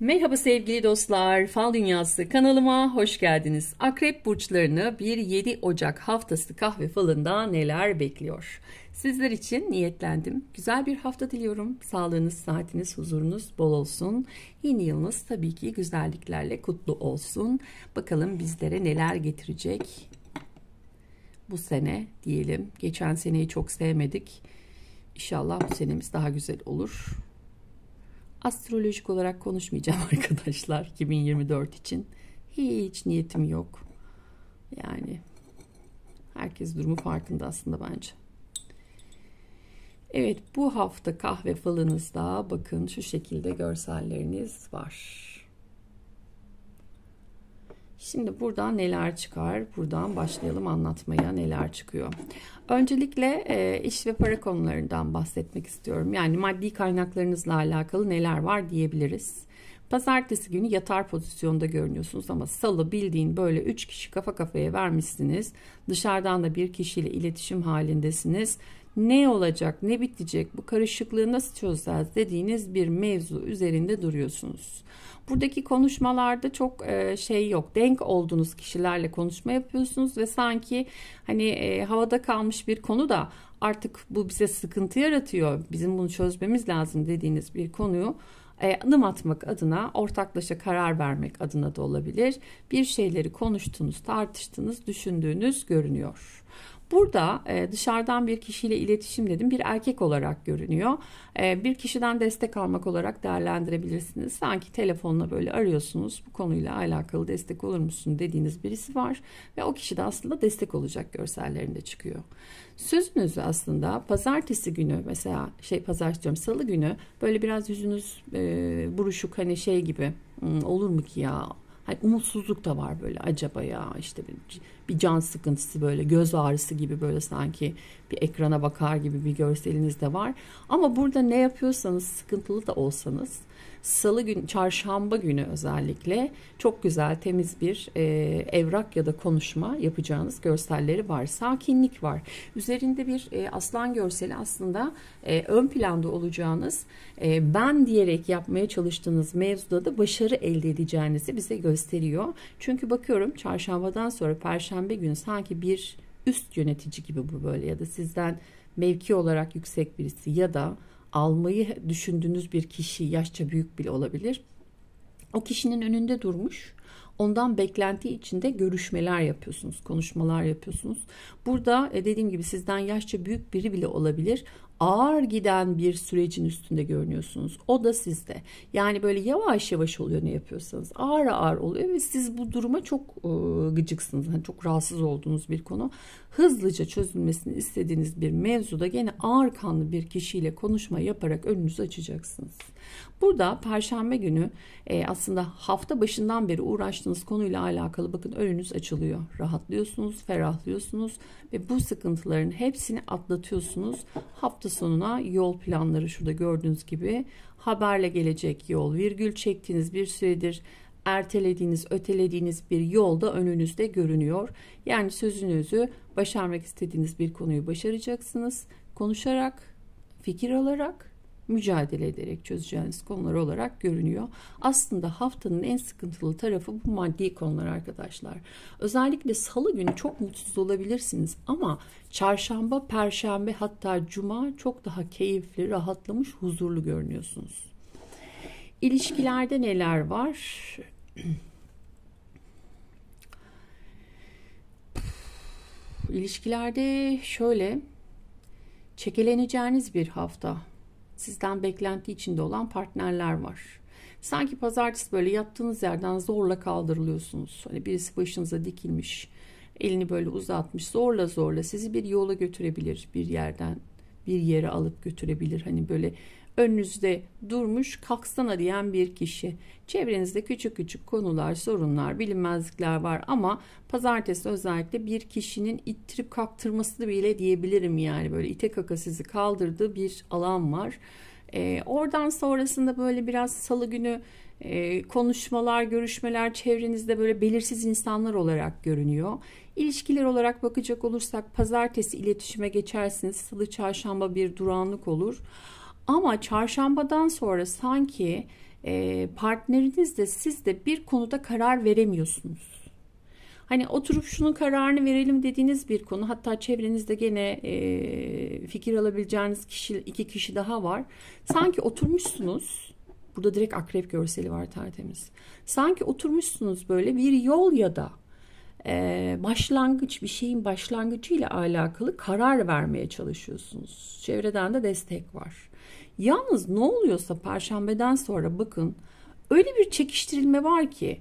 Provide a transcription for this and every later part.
Merhaba sevgili dostlar, Fal Dünyası kanalıma hoş geldiniz. Akrep burçlarını 1-7 Ocak haftası kahve falında neler bekliyor? Sizler için niyetlendim. Güzel bir hafta diliyorum. Sağlığınız, saatiniz, huzurunuz bol olsun. Yeni yılınız tabii ki güzelliklerle kutlu olsun. Bakalım bizlere neler getirecek bu sene diyelim. Geçen seneyi çok sevmedik. İnşallah bu senemiz daha güzel olur astrolojik olarak konuşmayacağım arkadaşlar 2024 için. Hiç niyetim yok. Yani herkes durumu farkında aslında bence. Evet bu hafta kahve falınızda bakın şu şekilde görselleriniz var. Şimdi buradan neler çıkar? Buradan başlayalım anlatmaya neler çıkıyor. Öncelikle e, iş ve para konularından bahsetmek istiyorum. Yani maddi kaynaklarınızla alakalı neler var diyebiliriz. Pazartesi günü yatar pozisyonda görünüyorsunuz ama salı bildiğin böyle 3 kişi kafa kafaya vermişsiniz. Dışarıdan da bir kişiyle iletişim halindesiniz ne olacak, ne bitecek, bu karışıklığı nasıl çözeceğiz dediğiniz bir mevzu üzerinde duruyorsunuz. Buradaki konuşmalarda çok e, şey yok. Denk olduğunuz kişilerle konuşma yapıyorsunuz ve sanki hani e, havada kalmış bir konu da artık bu bize sıkıntı yaratıyor. Bizim bunu çözmemiz lazım dediğiniz bir konuyu e, adım atmak adına ortaklaşa karar vermek adına da olabilir. Bir şeyleri konuştunuz, tartıştınız, düşündüğünüz görünüyor. Burada e, dışarıdan bir kişiyle iletişim dedim bir erkek olarak görünüyor. E, bir kişiden destek almak olarak değerlendirebilirsiniz. Sanki telefonla böyle arıyorsunuz bu konuyla alakalı destek olur musun dediğiniz birisi var. Ve o kişi de aslında destek olacak görsellerinde çıkıyor. Sözünüzü aslında pazartesi günü mesela şey pazartesi diyorum salı günü böyle biraz yüzünüz e, buruşuk hani şey gibi hmm, olur mu ki ya Hani umutsuzluk da var böyle acaba ya işte bir can sıkıntısı böyle göz ağrısı gibi böyle sanki bir ekrana bakar gibi bir görseliniz de var. Ama burada ne yapıyorsanız sıkıntılı da olsanız salı gün çarşamba günü özellikle çok güzel temiz bir e, evrak ya da konuşma yapacağınız görselleri var. Sakinlik var. Üzerinde bir e, aslan görseli aslında e, ön planda olacağınız e, ben diyerek yapmaya çalıştığınız mevzuda da başarı elde edeceğinizi bize gösteriyor. Çünkü bakıyorum çarşambadan sonra perşembe perşembe günü sanki bir üst yönetici gibi bu böyle ya da sizden mevki olarak yüksek birisi ya da almayı düşündüğünüz bir kişi yaşça büyük bile olabilir. O kişinin önünde durmuş. Ondan beklenti içinde görüşmeler yapıyorsunuz, konuşmalar yapıyorsunuz. Burada e, dediğim gibi sizden yaşça büyük biri bile olabilir ağır giden bir sürecin üstünde görünüyorsunuz. O da sizde. Yani böyle yavaş yavaş oluyor ne yapıyorsanız. Ağır ağır oluyor ve siz bu duruma çok e, gıcıksınız. Hani çok rahatsız olduğunuz bir konu. Hızlıca çözülmesini istediğiniz bir mevzuda gene ağır kanlı bir kişiyle konuşma yaparak önünüzü açacaksınız. Burada perşembe günü e, aslında hafta başından beri uğraştığınız konuyla alakalı bakın önünüz açılıyor. Rahatlıyorsunuz, ferahlıyorsunuz ve bu sıkıntıların hepsini atlatıyorsunuz. Hafta sonuna yol planları şurada gördüğünüz gibi haberle gelecek yol, virgül çektiğiniz bir süredir ertelediğiniz, ötelediğiniz bir yolda önünüzde görünüyor. Yani sözünüzü başarmak istediğiniz bir konuyu başaracaksınız. Konuşarak, fikir alarak mücadele ederek çözeceğiniz konular olarak görünüyor. Aslında haftanın en sıkıntılı tarafı bu maddi konular arkadaşlar. Özellikle salı günü çok mutsuz olabilirsiniz ama çarşamba, perşembe hatta cuma çok daha keyifli, rahatlamış, huzurlu görünüyorsunuz. İlişkilerde neler var? İlişkilerde şöyle çekeleneceğiniz bir hafta sizden beklenti içinde olan partnerler var. Sanki pazartesi böyle yattığınız yerden zorla kaldırılıyorsunuz. Hani birisi başınıza dikilmiş, elini böyle uzatmış, zorla zorla sizi bir yola götürebilir bir yerden bir yere alıp götürebilir. Hani böyle önünüzde durmuş kalksana diyen bir kişi. Çevrenizde küçük küçük konular, sorunlar, bilinmezlikler var ama pazartesi özellikle bir kişinin ittirip kaptırması bile diyebilirim yani böyle ite kaka sizi kaldırdığı bir alan var. E, oradan sonrasında böyle biraz salı günü e, konuşmalar, görüşmeler çevrenizde böyle belirsiz insanlar olarak görünüyor. İlişkiler olarak bakacak olursak pazartesi iletişime geçersiniz. Salı çarşamba bir duranlık olur. Ama çarşambadan sonra sanki e, de siz de bir konuda karar veremiyorsunuz. Hani oturup şunun kararını verelim dediğiniz bir konu. Hatta çevrenizde gene e, fikir alabileceğiniz kişi iki kişi daha var. Sanki oturmuşsunuz. Burada direkt akrep görseli var tertemiz. Sanki oturmuşsunuz böyle bir yol ya da ee, başlangıç bir şeyin başlangıcı ile alakalı karar vermeye çalışıyorsunuz. Çevreden de destek var. Yalnız ne oluyorsa perşembeden sonra bakın öyle bir çekiştirilme var ki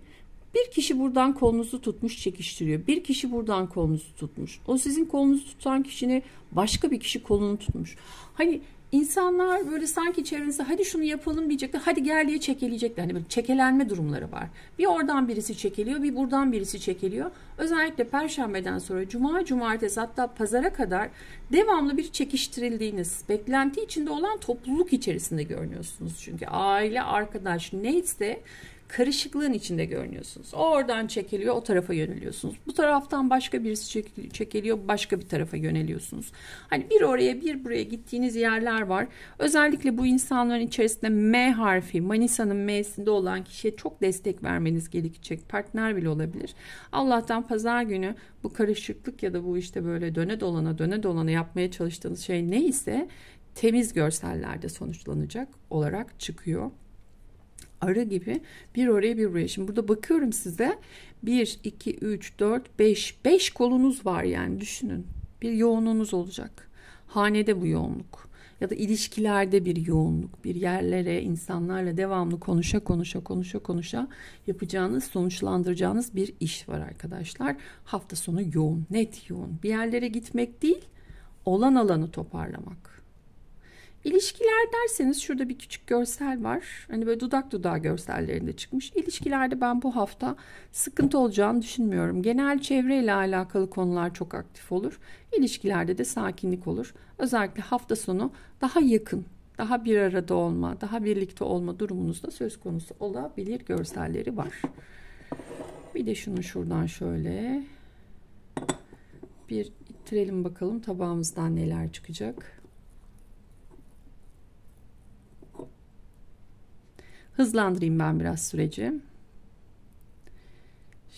bir kişi buradan kolunuzu tutmuş çekiştiriyor. Bir kişi buradan kolunuzu tutmuş. O sizin kolunuzu tutan kişini başka bir kişi kolunu tutmuş. Hani insanlar böyle sanki çevrenizde hadi şunu yapalım diyecekler. Hadi gel diye çekeleyecekler. Hani böyle çekelenme durumları var. Bir oradan birisi çekiliyor, bir buradan birisi çekiliyor. Özellikle perşembeden sonra cuma, cumartesi hatta pazara kadar devamlı bir çekiştirildiğiniz, beklenti içinde olan topluluk içerisinde görünüyorsunuz. Çünkü aile, arkadaş neyse karışıklığın içinde görünüyorsunuz. O oradan çekiliyor, o tarafa yöneliyorsunuz. Bu taraftan başka birisi çekiliyor, başka bir tarafa yöneliyorsunuz. Hani bir oraya bir buraya gittiğiniz yerler var. Özellikle bu insanların içerisinde M harfi, Manisa'nın M'sinde olan kişiye çok destek vermeniz gerekecek. Partner bile olabilir. Allah'tan pazar günü bu karışıklık ya da bu işte böyle döne dolana döne dolana yapmaya çalıştığınız şey neyse temiz görsellerde sonuçlanacak olarak çıkıyor. Ara gibi bir oraya bir buraya. Şimdi burada bakıyorum size. 1, 2, 3, 4, 5. 5 kolunuz var yani düşünün. Bir yoğunluğunuz olacak. Hanede bu yoğunluk ya da ilişkilerde bir yoğunluk, bir yerlere, insanlarla devamlı konuşa konuşa konuşa konuşa yapacağınız, sonuçlandıracağınız bir iş var arkadaşlar. Hafta sonu yoğun, net yoğun. Bir yerlere gitmek değil, olan alanı toparlamak. İlişkiler derseniz şurada bir küçük görsel var. Hani böyle dudak dudağa görsellerinde çıkmış. İlişkilerde ben bu hafta sıkıntı olacağını düşünmüyorum. Genel çevreyle alakalı konular çok aktif olur. İlişkilerde de sakinlik olur. Özellikle hafta sonu daha yakın, daha bir arada olma, daha birlikte olma durumunuzda söz konusu olabilir görselleri var. Bir de şunu şuradan şöyle bir ittirelim bakalım tabağımızdan neler çıkacak. Hızlandırayım ben biraz süreci.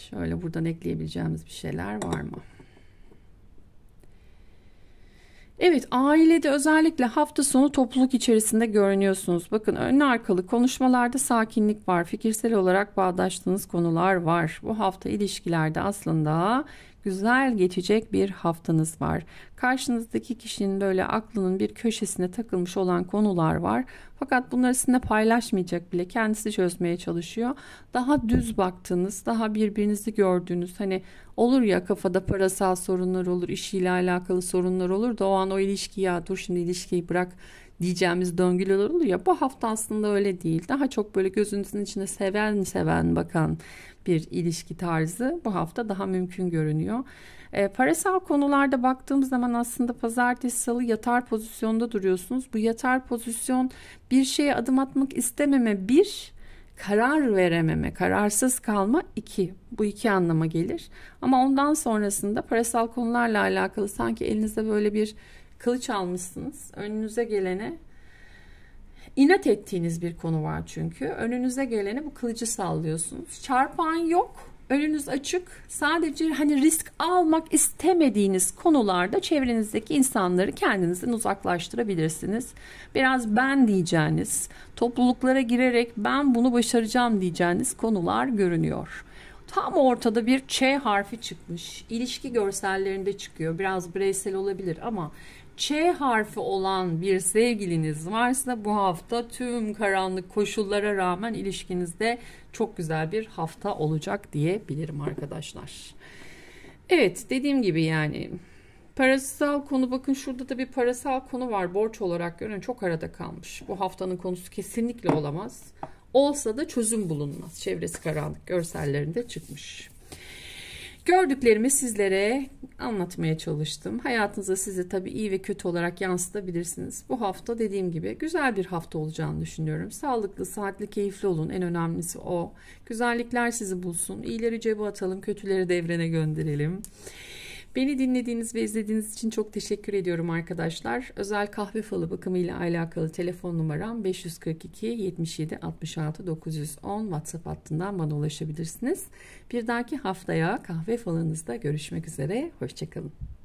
Şöyle buradan ekleyebileceğimiz bir şeyler var mı? Evet ailede özellikle hafta sonu topluluk içerisinde görünüyorsunuz. Bakın ön arkalı konuşmalarda sakinlik var. Fikirsel olarak bağdaştığınız konular var. Bu hafta ilişkilerde aslında güzel geçecek bir haftanız var. Karşınızdaki kişinin böyle aklının bir köşesine takılmış olan konular var. Fakat bunları sizinle paylaşmayacak bile. Kendisi çözmeye çalışıyor. Daha düz baktığınız, daha birbirinizi gördüğünüz hani olur ya kafada parasal sorunlar olur, işiyle alakalı sorunlar olur da o an o ilişkiyi ya dur şimdi ilişkiyi bırak diyeceğimiz döngüler oluyor. Bu hafta aslında öyle değil. Daha çok böyle gözünüzün içine seven seven bakan bir ilişki tarzı bu hafta daha mümkün görünüyor. E, parasal konularda baktığımız zaman aslında pazartesi salı yatar pozisyonda duruyorsunuz. Bu yatar pozisyon bir şeye adım atmak istememe bir karar verememe, kararsız kalma iki. Bu iki anlama gelir. Ama ondan sonrasında parasal konularla alakalı sanki elinizde böyle bir kılıç almışsınız. Önünüze gelene inat ettiğiniz bir konu var çünkü. Önünüze gelene bu kılıcı sallıyorsunuz. Çarpan yok. Önünüz açık. Sadece hani risk almak istemediğiniz konularda çevrenizdeki insanları kendinizden uzaklaştırabilirsiniz. Biraz ben diyeceğiniz, topluluklara girerek ben bunu başaracağım diyeceğiniz konular görünüyor. Tam ortada bir Ç harfi çıkmış. İlişki görsellerinde çıkıyor. Biraz bireysel olabilir ama Ç harfi olan bir sevgiliniz varsa bu hafta tüm karanlık koşullara rağmen ilişkinizde çok güzel bir hafta olacak diyebilirim arkadaşlar. Evet dediğim gibi yani parasal konu bakın şurada da bir parasal konu var borç olarak görün çok arada kalmış. Bu haftanın konusu kesinlikle olamaz. Olsa da çözüm bulunmaz. Çevresi karanlık görsellerinde çıkmış. Gördüklerimi sizlere anlatmaya çalıştım. Hayatınıza size tabii iyi ve kötü olarak yansıtabilirsiniz. Bu hafta dediğim gibi güzel bir hafta olacağını düşünüyorum. Sağlıklı, saatli, keyifli olun. En önemlisi o. Güzellikler sizi bulsun. İyileri cebe atalım, kötüleri devrene gönderelim. Beni dinlediğiniz ve izlediğiniz için çok teşekkür ediyorum arkadaşlar. Özel kahve falı bakımı ile alakalı telefon numaram 542 77 66 910 WhatsApp hattından bana ulaşabilirsiniz. Bir dahaki haftaya kahve falınızda görüşmek üzere. Hoşçakalın.